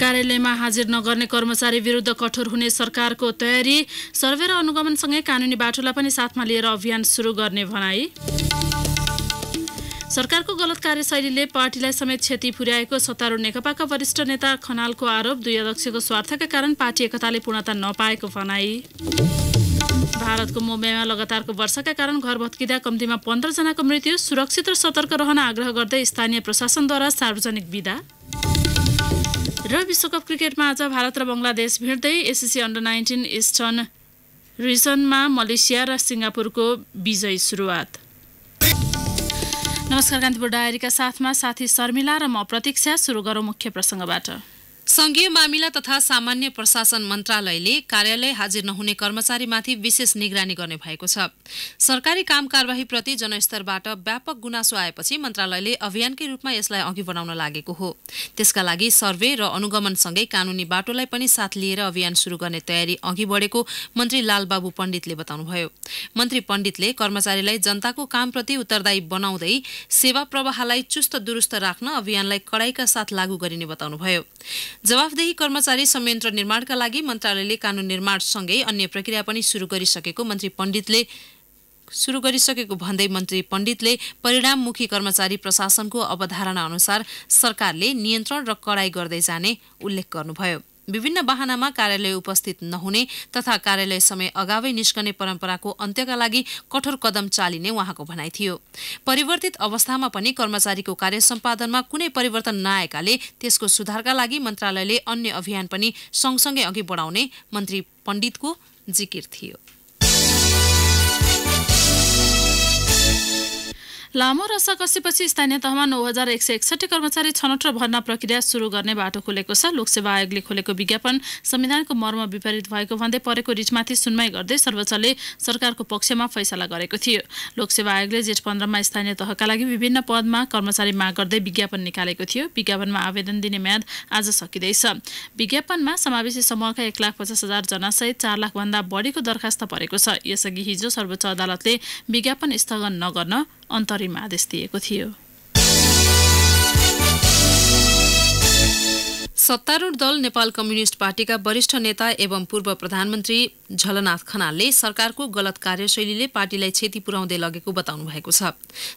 कार्यालयमा हाजिर नगर्ने कर्मचारी विरुद्ध कठोर हुने सरकारको तयारी सर्वे र अनुगमनसँगै कानुनी बाटोलाई पनि साथमा लिएर अभियान सुरु गर्ने भनाई सरकारको गलत कार्यशैलीले पार्टीलाई समेत क्षति पुर्याएको सत्तारूढ नेकपाका वरिष्ठ नेता खनालको आरोप दुई अध्यक्षको स्वार्थका कारण पार्टी एकताले पूर्णता नपाएको भनाई भारतको मुम्बईमा लगातारको वर्षाका कारण घर भत्किँदा कम्तीमा पन्ध्रजनाको मृत्यु सुरक्षित र सतर्क रहन आग्रह गर्दै स्थानीय प्रशासनद्वारा सार्वजनिक विदा र विश्वकप क्रिकेटमा आज भारत र बङ्गलादेश भिड्दै एसिसी अन्डर नाइन्टिन इस्टर्न रिजनमा मलेसिया र सिङ्गापुरको विजय सुरुवात नमस्कार कान्तिपुर डायरीका साथमा साथी शर्मिला र म प्रतीक्षा सुरु गरौँ मुख्य प्रसङ्गबाट संघीय मामिला तथा सामान्य प्रशासन मन्त्रालयले कार्यालय हाजिर नहुने कर्मचारीमाथि विशेष निगरानी गर्ने भएको छ सरकारी काम कार्यवाहीप्रति जनस्तरबाट व्यापक गुनासो आएपछि मन्त्रालयले अभियानकै रूपमा यसलाई अघि बढाउन लागेको हो त्यसका लागि सर्वे र अनुगमनसँगै कानूनी बाटोलाई पनि साथ लिएर अभियान सुरु गर्ने तयारी अघि बढेको मन्त्री लालबाबु पण्डितले बताउनुभयो मन्त्री पण्डितले कर्मचारीलाई जनताको कामप्रति उत्तरदायी बनाउँदै सेवा प्रवाहलाई चुस्त दुरुस्त राख्न अभियानलाई कडाईका साथ लागू गरिने बताउनुभयो जवाफदेही कर्मचारी संयन्त्र निर्माणका लागि मन्त्रालयले कानुन निर्माणसँगै अन्य प्रक्रिया पनि सुरु गरिसकेको मन्त्री पण्डितले सुरु गरिसकेको भन्दै मन्त्री पण्डितले परिणाममुखी कर्मचारी प्रशासनको अवधारणा अनुसार सरकारले नियन्त्रण र कडाई गर्दै जाने उल्लेख गर्नुभयो विभिन्न वाहनामा कार्यालय उपस्थित नहुने तथा कार्यालय समय अगावै निस्कने परम्पराको अन्त्यका लागि कठोर कदम चालिने उहाँको भनाइ थियो परिवर्तित अवस्थामा पनि कर्मचारीको कार्य सम्पादनमा कुनै परिवर्तन नआएकाले त्यसको सुधारका लागि मन्त्रालयले अन्य अभियान पनि सँगसँगै अघि बढाउने मन्त्री पण्डितको जिकिर थियो लामो रसा कसेपछि स्थानीय तहमा नौ हजार एक सय एकसठी कर्मचारी छनौट र भर्ना प्रक्रिया सुरु गर्ने बाटो खुलेको छ लोकसेवा आयोगले खोलेको विज्ञापन संविधानको मर्म विपरीत भएको भन्दै परेको रिटमाथि सुनवाई गर्दै सर्वोच्चले सरकारको पक्षमा फैसला गरेको थियो लोकसेवा आयोगले जेठ पन्ध्रमा स्थानीय तहका लागि विभिन्न पदमा कर्मचारी माग गर्दै विज्ञापन निकालेको थियो विज्ञापनमा आवेदन दिने म्याद आज सकिँदैछ विज्ञापनमा समावेशी समूहका एक लाख पचास हजार जनासहित चार लाखभन्दा बढीको दरखास्त परेको छ यसअघि हिजो सर्वोच्च अदालतले विज्ञापन स्थगन नगर्न अन्तरिम आदेश दिएको थियो सत्तारूढ़ दल नेपाल कम्युनिष्ट पार्टीका वरिष्ठ नेता एवं पूर्व प्रधानमन्त्री झलनाथ खनालले सरकारको गलत कार्यशैलीले पार्टीलाई क्षति पुर्याउँदै लगेको बताउनु भएको छ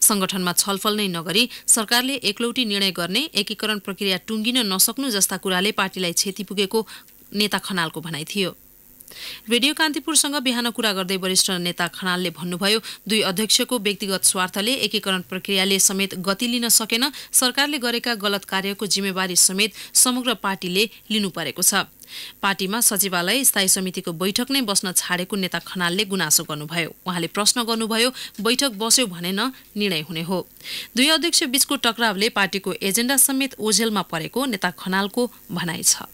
संगठनमा छलफल नै नगरी सरकारले एकलौटी निर्णय गर्ने एकीकरण प्रक्रिया टुङ्गिन नसक्नु जस्ता कुराले पार्टीलाई क्षति पुगेको नेता खनालको भनाइ थियो रेडियो कान्तिपुरसँग बिहान कुरा गर्दै वरिष्ठ नेता खनालले भन्नुभयो दुई अध्यक्षको व्यक्तिगत स्वार्थले एकीकरण प्रक्रियाले समेत गति लिन सकेन सरकारले गरेका गलत कार्यको जिम्मेवारी समेत समग्र पार्टीले लिनु परेको छ पार्टीमा सचिवालय स्थायी समितिको बैठक नै बस्न छाडेको नेता खनालले गुनासो गर्नुभयो उहाँले प्रश्न गर्नुभयो बैठक बस्यो भने न निर्णय हुने हो दुई अध्यक्ष बीचको टकरावले पार्टीको एजेन्डा समेत ओझेलमा परेको नेता खनालको भनाइ छ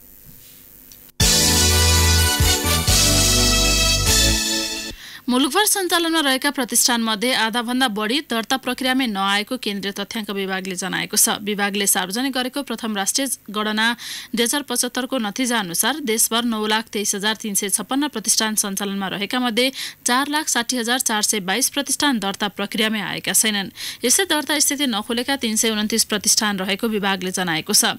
मुलुकभर सञ्चालनमा रहेका प्रतिष्ठान प्रतिष्ठानमध्ये आधाभन्दा बढी दर्ता प्रक्रियामै नआएको केन्द्रीय तथ्याङ्क विभागले जनाएको छ विभागले सार्वजनिक गरेको प्रथम राष्ट्रिय गणना दुई हजार पचहत्तरको नतिजा अनुसार देशभर नौ लाख तेइस हजार तिन सय छप्पन्न प्रतिष्ठान सञ्चालनमा रहेका मध्ये चार लाख साठी हजार चार सय बाइस प्रतिष्ठान दर्ता प्रक्रियामै आएका छैनन् यसै दर्ता स्थिति नखुलेका तिन सय उन्तिस प्रतिष्ठान रहेको विभागले जनाएको छ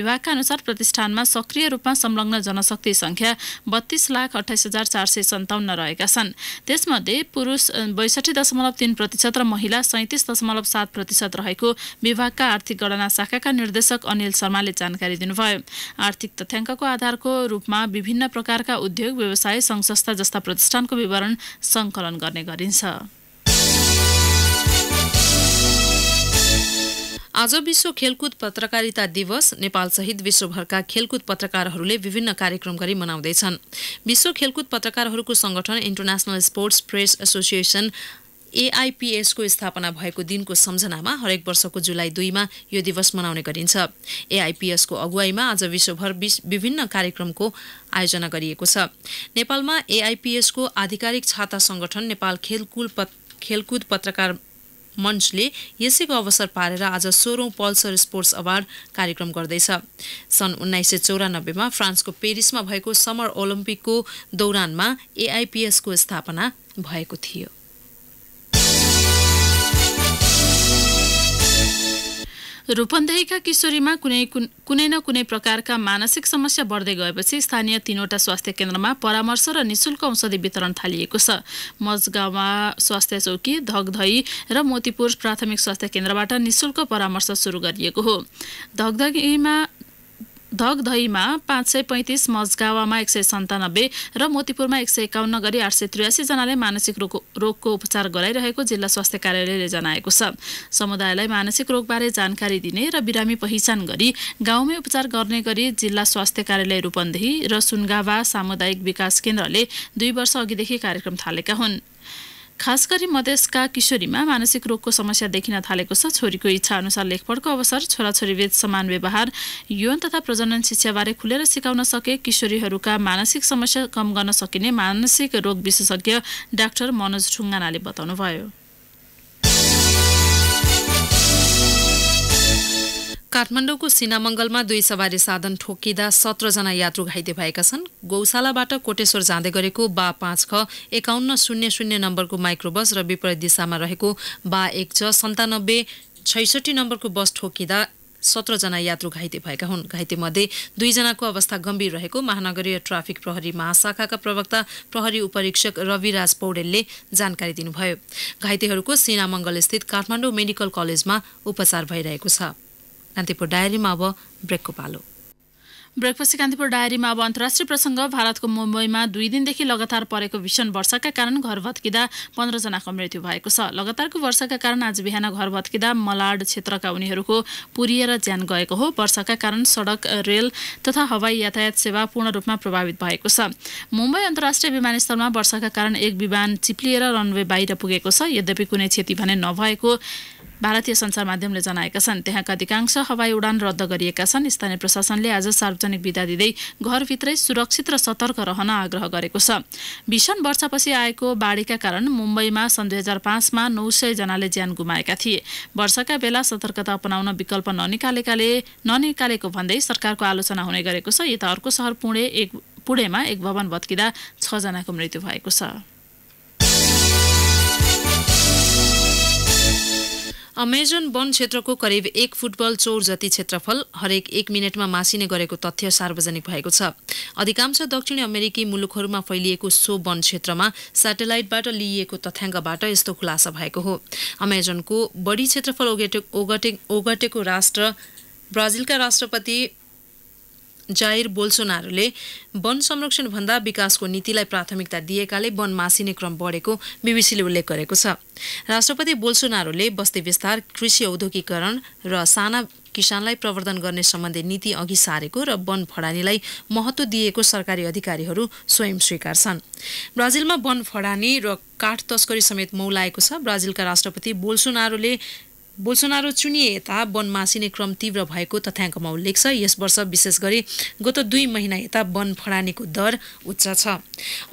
विभागका अनुसार प्रतिष्ठानमा सक्रिय रूपमा संलग्न जनशक्ति सङ्ख्या बत्तीस लाख अठाइस हजार चार सय सन्ताउन्न रहेका छन् त्यसमध्ये पुरुष बैसठी दशमलव तिन प्रतिशत र महिला सैँतिस दशमलव सात प्रतिशत रहेको विभागका आर्थिक गणना शाखाका निर्देशक अनिल शर्माले जानकारी दिनुभयो आर्थिक तथ्याङ्कको आधारको रूपमा विभिन्न प्रकारका उद्योग व्यवसाय संघ संस्था जस्ता प्रतिष्ठानको विवरण सङ्कलन गर्ने गरिन्छ आज विश्व खेलकुद पत्रकारिता दिवस नेपालसहित विश्वभरका खेलकुद पत्रकारहरूले विभिन्न कार्यक्रम गरी मनाउँदैछन् विश्व खेलकुद पत्रकारहरूको संगठन इन्टरनेसनल स्पोर्ट्स प्रेस एसोसिएसन एआइपिएसको स्थापना भएको दिनको सम्झनामा हरेक वर्षको जुलाई दुईमा यो दिवस मनाउने गरिन्छ एआइपिएसको अगुवाईमा आज विश्वभर विभिन्न कार्यक्रमको आयोजना गरिएको छ नेपालमा एआइपिएसको आधिकारिक छाता सङ्गठन नेपाल खेलकुल पत, खेलकुद पत्रकार मञ्चले यसैको अवसर पारेर आज सोह्रौँ पल्सर स्पोर्ट्स अवार्ड कार्यक्रम गर्दैछ सन् उन्नाइस सय चौरानब्बेमा फ्रान्सको पेरिसमा भएको समर ओलम्पिकको दौरानमा एआइपिएसको स्थापना भएको थियो रूपन्देहीका किशोरीमा कुनै कुनै न कुनै प्रकारका मानसिक समस्या बढ्दै गएपछि स्थानीय तीनवटा स्वास्थ्य केन्द्रमा परामर्श र निशुल्क औषधि वितरण थालिएको छ मजगाउँमा स्वास्थ्य चौकी धगधई र मोतीपुर प्राथमिक स्वास्थ्य केन्द्रबाट निशुल्क परामर्श सुरु गरिएको हो धगधगीमा धगधईमा पाँच सय पैँतिस मजगावामा एक सय सन्तानब्बे र मोतीपुरमा एक सय एकाउन्न गरी आठ सय त्रियासीजनालाई मानसिक रोग रोगको उपचार गराइरहेको जिल्ला स्वास्थ्य कार्यालयले जनाएको छ समुदायलाई मानसिक रोगबारे जानकारी दिने र बिरामी पहिचान गरी गाउँमै उपचार गर्ने गरी जिल्ला स्वास्थ्य कार्यालय रूपन्देही र सुनगावा सामुदायिक विकास केन्द्रले दुई वर्ष अघिदेखि कार्यक्रम थालेका हुन् खास गरी मधेसका किशोरीमा मानसिक रोगको समस्या देखिन थालेको छ छोरीको इच्छा अनुसार लेखपढको अवसर छोराछोरीबीच समान व्यवहार यौन तथा प्रजनन शिक्षाबारे खुलेर सिकाउन सके किशोरीहरूका मानसिक समस्या कम गर्न सकिने मानसिक रोग विशेषज्ञ डाक्टर मनोज ढुङ्गानाले बताउनुभयो काठमाडौँको सिनामङ्गलमा दुई सवारी साधन ठोकिँदा सत्रजना यात्रु घाइते भएका छन् गौशालाबाट कोटेश्वर जाँदै गरेको बा पाँच ख एकाउन्न शून्य शून्य नम्बरको माइक्रोबस र विपरीत दिशामा रहेको बा एक छ सन्तानब्बे छैसठी नम्बरको बस ठोकिँदा सत्रजना यात्रु घाइते भएका हुन् घाइते मध्ये दुईजनाको अवस्था गम्भीर रहेको महानगरीय ट्राफिक प्रहरी महाशाखाका प्रवक्ता प्रहरी उपरीक्षक रविराज पौडेलले जानकारी दिनुभयो घाइतेहरूको सिनामङ्गल काठमाडौँ मेडिकल कलेजमा उपचार भइरहेको छ कान्तिपुर डायरीमा अब ब्रेकको पालो ब्रेकपछि कान्तिपुर डायरीमा अब अन्तर्राष्ट्रिय प्रसङ्ग भारतको मुम्बईमा दुई दिनदेखि लगातार परेको भीषण वर्षाका कारण घर भत्किँदा पन्ध्रजनाको मृत्यु भएको छ लगातारको वर्षाका कारण आज बिहान घर भत्किँदा मलाड क्षेत्रका उनीहरूको पुरिएर ज्यान गएको हो वर्षाका कारण सडक रेल तथा हवाई यातायात सेवा पूर्ण रूपमा प्रभावित भएको छ मुम्बई अन्तर्राष्ट्रिय विमानस्थलमा वर्षाका कारण एक विमान चिप्लिएर रनवे बाहिर पुगेको छ यद्यपि कुनै क्षति भने नभएको भारतीय सञ्चार माध्यमले जनाएका छन् त्यहाँका अधिकांश हवाई उडान रद्द गरिएका छन् स्थानीय प्रशासनले आज सार्वजनिक विदा दिँदै घरभित्रै सुरक्षित र सतर्क रहन आग्रह गरेको छ भीषण वर्षापछि आएको बाढीका कारण मुम्बईमा सन् दुई हजार पाँचमा नौ सयजनाले ज्यान गुमाएका थिए वर्षाका बेला सतर्कता अपनाउन विकल्प ननिकालेकाले ननिकालेको भन्दै सरकारको आलोचना हुने गरेको छ यता अर्को सहर पुणे एक पुणेमा एक भवन भत्किँदा छजनाको मृत्यु भएको छ अमेजन वन क्षेत्रको करिब एक फुटबल चोर जति क्षेत्रफल हरेक एक मिनटमा मासिने गरेको तथ्य सार्वजनिक भएको छ अधिकांश दक्षिण अमेरिकी मुलुकहरूमा फैलिएको सो वन क्षेत्रमा सेटेलाइटबाट लिइएको तथ्याङ्कबाट यस्तो खुलासा भएको हो अमेजनको बढी क्षेत्रफल ओगटे ओगटे ओगटेको राष्ट्र ब्राजिलका राष्ट्रपति जाइर बोल्सोनाहरूले वन संरक्षणभन्दा विकासको नीतिलाई प्राथमिकता दिएकाले वन मासिने क्रम बढेको बिबिसीले उल्लेख गरेको छ राष्ट्रपति बोल्सोनाहरूले बस्ती विस्तार कृषि औद्योगिकरण र साना किसानलाई प्रवर्धन गर्ने सम्बन्धी नीति अघि सारेको र वन फडानीलाई महत्त्व दिएको सरकारी अधिकारीहरू स्वयं स्वीकार छन् ब्राजिलमा वन फडानी र काठ तस्करी समेत मौलाएको छ ब्राजिलका राष्ट्रपति बोल्सोनारोले बोल्सोनारो चुनिए यता वन मासिने क्रम तीव्र भएको तथ्याङ्कमा उल्लेख छ यस वर्ष विशेष गरी गत दुई महिना यता वन फडानीको दर उच्च छ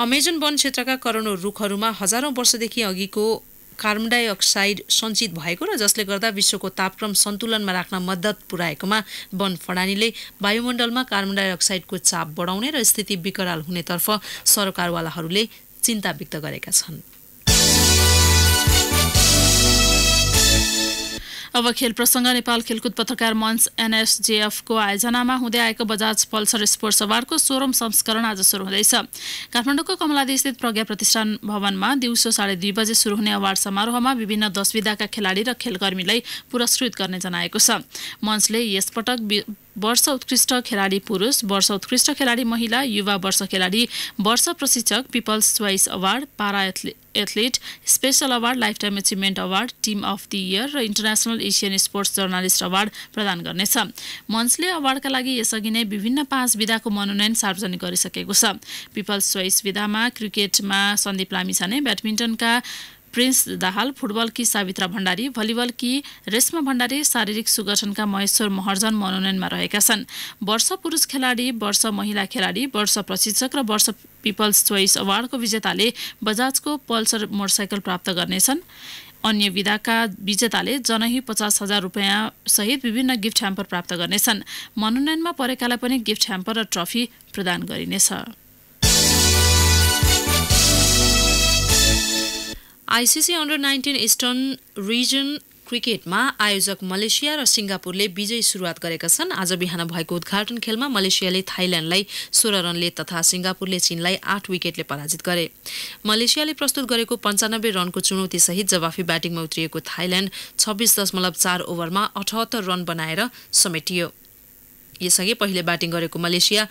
अमेजन वन क्षेत्रका करोडौँ रुखहरूमा हजारौँ वर्षदेखि अघिको कार्बन डाइअक्साइड सञ्चित भएको र जसले गर्दा विश्वको तापक्रम सन्तुलनमा राख्न मद्दत पुर्याएकोमा वन फडानीले वायुमण्डलमा कार्बन डाइअक्साइडको चाप बढाउने र स्थिति विकराल हुनेतर्फ सरकारवालाहरूले चिन्ता व्यक्त गरेका छन् अब खेल प्रसङ्ग नेपाल खेलकुद पत्रकार मञ्च एनएसजेएफको आयोजनामा हुँदै आएको बजाज पल्सर स्पोर्ट्स अवार्डको सोह्रौँ संस्करण आज सुरु हुँदैछ काठमाडौँको कमलादीस्थित प्रज्ञा प्रतिष्ठान भवनमा दिउँसो साढे दुई बजे सुरु हुने अवार्ड समारोहमा विभिन्न दशविधाका खेलाडी र खेलकर्मीलाई पुरस्कृत गर्ने जनाएको छ मञ्चले यसपटक वर्ष उत्कृष्ट खेलाडी पुरुष वर्ष उत्कृष्ट खेलाडी महिला युवा वर्ष खेलाडी वर्ष प्रशिक्षक people's choice award para athlete special award lifetime achievement award team of the year र international Asian sports journalist award प्रदान गर्नेछ मञ्चले अवार्डका लागि यसअघि नै विभिन्न पाँच विधाको मनोनयन सार्वजनिक गरिसकेको छ पिपल्स चोइस विधामा क्रिकेटमा सन्दीप लामिछाने ब्याडमिन्टनका प्रिन्स दाहाल फुटबल कि सावित्रा भण्डारी भलिबल कि रेश्मा भण्डारी शारीरिक सुगठनका महेश्वर महर्जन मनोनयनमा रहेका छन् वर्ष पुरुष खेलाडी वर्ष महिला खेलाडी वर्ष प्रशिक्षक र वर्ष पिपल्स चोइस अवार्डको विजेताले बजाजको पल्सर मोटरसाइकल प्राप्त गर्नेछन् अन्य विधाका विजेताले जनही पचास हजार रुपियाँ सहित विभिन्न गिफ्ट ह्याम्पर प्राप्त गर्नेछन् मनोनयनमा परेकालाई पनि गिफ्ट ह्याम्पर र ट्रफी प्रदान गरिनेछ ICC under nineteen eastern region क्रिकेटमा आयोजक मलेसिया र सिङ्गापुरले विजयी सुरुवात गरेका छन् आज बिहान भएको उद्घाटन खेलमा मलेसियाले थाइल्याण्डलाई सोह्र रनले तथा सिङ्गापुरले चीनलाई आठ विकेटले पराजित गरे मलेसियाले प्रस्तुत गरेको पन्चानब्बे रनको चुनौतीसहित जवाफी ब्याटिङमा उत्रिएको थाइल्याण्ड छब्बिस दशमलव चार ओभरमा अठहत्तर रन बनाएर समेटियो यसअघि पहिले ब्याटिङ गरेको मलेसिया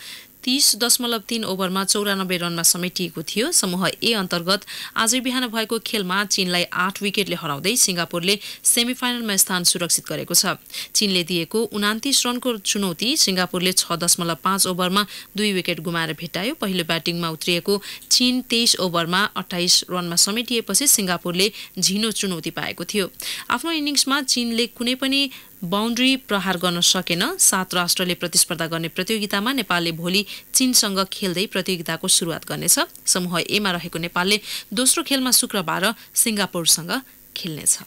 तीस दशमलव तीन ओभरमा चौरानब्बे रनमा समेटिएको थियो समूह ए अन्तर्गत आज बिहान भएको खेलमा चीनलाई आठ विकेटले हराउँदै सिङ्गापुरले सेमिफाइनलमा स्थान सुरक्षित गरेको छ चीनले दिएको उनातिस रनको चुनौती सिङ्गापुरले छ दशमलव पाँच ओभरमा दुई विकेट गुमाएर भेटायो पहिलो ब्याटिङमा उत्रिएको चीन तेइस ओभरमा अठाइस रनमा समेटिएपछि सिङ्गापुरले झिनो चुनौती पाएको थियो आफ्नो इनिङ्समा चीनले कुनै पनि बााउन्ड्री प्रहार गर्न सकेन सात राष्ट्रले प्रतिस्पर्धा गर्ने प्रतियोगितामा नेपालले भोलि चीनसँग खेल्दै प्रतियोगिताको सुरुवात गर्नेछ समूह एमा रहेको नेपालले दोस्रो खेलमा शुक्रबार सिङ्गापुरसँग खेल्नेछ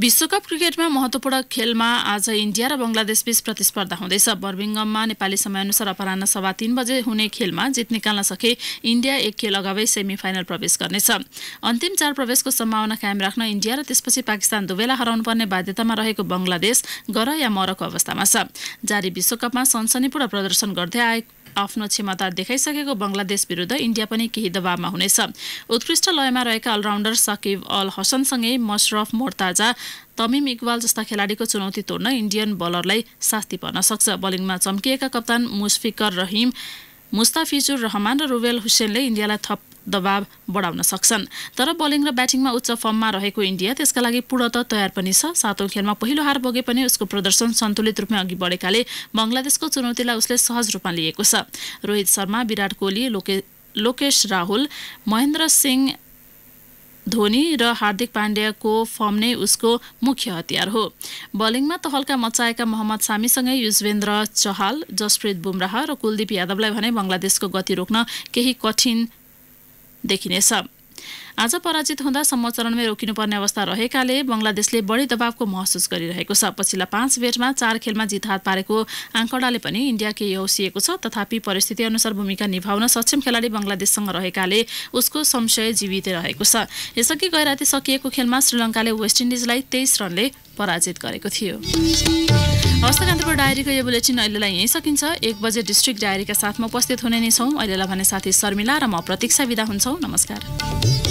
विश्वकप क्रिकेटमा महत्वपूर्ण खेलमा आज इन्डिया र बङ्गलादेशबीच प्रतिस्पर्धा हुँदैछ बर्मिङ्गममा नेपाली समयअनुसार अपरान्न सभा तीन बजे हुने खेलमा जित निकाल्न सके इन्डिया एक खेल अगावै सेमी फाइनल प्रवेश गर्नेछ अन्तिम चार प्रवेशको सम्भावना कायम राख्न इन्डिया र त्यसपछि पाकिस्तान दुवैलाई हराउनुपर्ने बाध्यतामा रहेको बङ्गलादेश गर या मरको अवस्थामा छ जारी विश्वकपमा सनसनीपूर्ण प्रदर्शन गर्दै आएको आफ्नो क्षमता देखाइसकेको बङ्गलादेश विरुद्ध इन्डिया पनि केही दबावमा हुनेछ उत्कृष्ट लयमा रहेका अलराउन्डर सकिब अल हसनसँगै मशरफ मोर्ताजा तमिम इकबाल जस्ता खेलाडीको चुनौती तोड्न इन्डियन बलरलाई शास्ति पर्न सक्छ बलिङमा चम्किएका कप्तान मुस्फिकर रहिम मुस्ताफिजुर रहमान र रुबेल हुसेनले इन्डियालाई थप दबाव बढाउन सक्छन् तर बलिङ र ब्याटिङमा उच्च फर्ममा रहेको इन्डिया त्यसका लागि पूर्णत तयार पनि छ सातौँ खेलमा पहिलो हार बगे पनि उसको प्रदर्शन सन्तुलित रूपमा अघि बढेकाले बङ्गलादेशको चुनौतीलाई उसले सहज रूपमा लिएको छ रोहित शर्मा विराट कोहली लोके लोकेश राहुल महेन्द्र सिंह धोनी र हार्दिक पाण्ड्याको फर्म नै उसको मुख्य हतियार हो बलिङमा तहल्का मचाएका मोहम्मद सामीसँगै युजवेन्द्र चहाल जसप्रीत बुमराह र कुलदीप यादवलाई भने बङ्गलादेशको गति रोक्न केही कठिन de Ginesa. आज पराजित हुँदा चरणमै रोकिनुपर्ने अवस्था रहेकाले बङ्गलादेशले बढी दबावको महसुस गरिरहेको छ पछिल्ला पाँच बेटमा चार खेलमा जित हात पारेको आँकडाले पनि इन्डिया केही औसिएको छ तथापि परिस्थिति अनुसार भूमिका निभाउन सक्षम खेलाडी बङ्गलादेशसँग रहेकाले उसको संशय जीवित रहेको छ यसअघि गैराती सकिएको खेलमा श्रीलङ्काले वेस्ट इन्डिजलाई तेइस रनले पराजित गरेको थियो हस्त डायरीको यो बुलेटिन अहिलेलाई यहीँ सकिन्छ एक बजे डिस्ट्रिक्ट डायरीका साथमा उपस्थित हुने नै छौँ अहिलेलाई भने साथी शर्मिला र म प्रतीक्षा विदा हुन्छौँ नमस्कार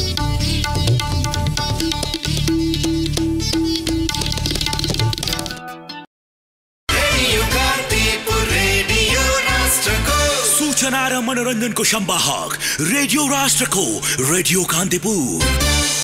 सुना मनोरंजन को संवाहक रेडियो राष्ट्र को रेडियो कांतिपुर